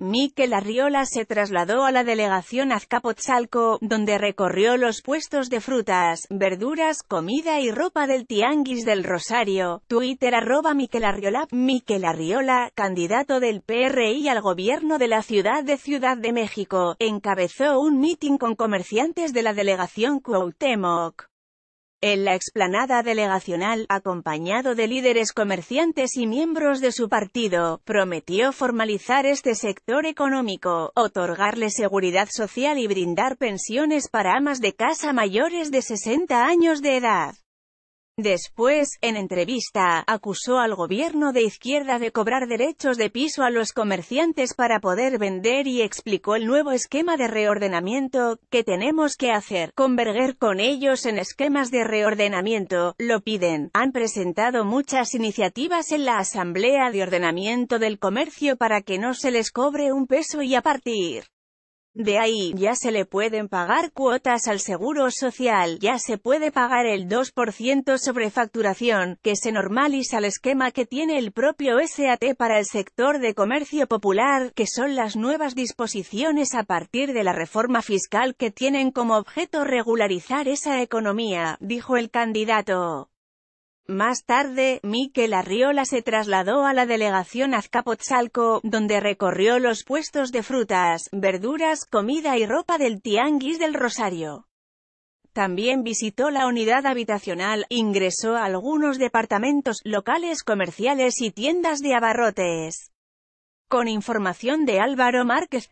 Miquel Arriola se trasladó a la delegación Azcapotzalco, donde recorrió los puestos de frutas, verduras, comida y ropa del Tianguis del Rosario. Twitter arroba Miquel Arriola. Miquel Arriola, candidato del PRI al gobierno de la ciudad de Ciudad de México, encabezó un meeting con comerciantes de la delegación Cuauhtémoc en la explanada delegacional, acompañado de líderes comerciantes y miembros de su partido, prometió formalizar este sector económico, otorgarle seguridad social y brindar pensiones para amas de casa mayores de 60 años de edad. Después, en entrevista, acusó al gobierno de izquierda de cobrar derechos de piso a los comerciantes para poder vender y explicó el nuevo esquema de reordenamiento que tenemos que hacer. Converger con ellos en esquemas de reordenamiento, lo piden. Han presentado muchas iniciativas en la Asamblea de Ordenamiento del Comercio para que no se les cobre un peso y a partir de ahí, ya se le pueden pagar cuotas al seguro social, ya se puede pagar el 2% sobre facturación, que se normaliza el esquema que tiene el propio SAT para el sector de comercio popular, que son las nuevas disposiciones a partir de la reforma fiscal que tienen como objeto regularizar esa economía, dijo el candidato. Más tarde, Miquel Arriola se trasladó a la delegación Azcapotzalco, donde recorrió los puestos de frutas, verduras, comida y ropa del Tianguis del Rosario. También visitó la unidad habitacional, ingresó a algunos departamentos, locales comerciales y tiendas de abarrotes. Con información de Álvaro Márquez,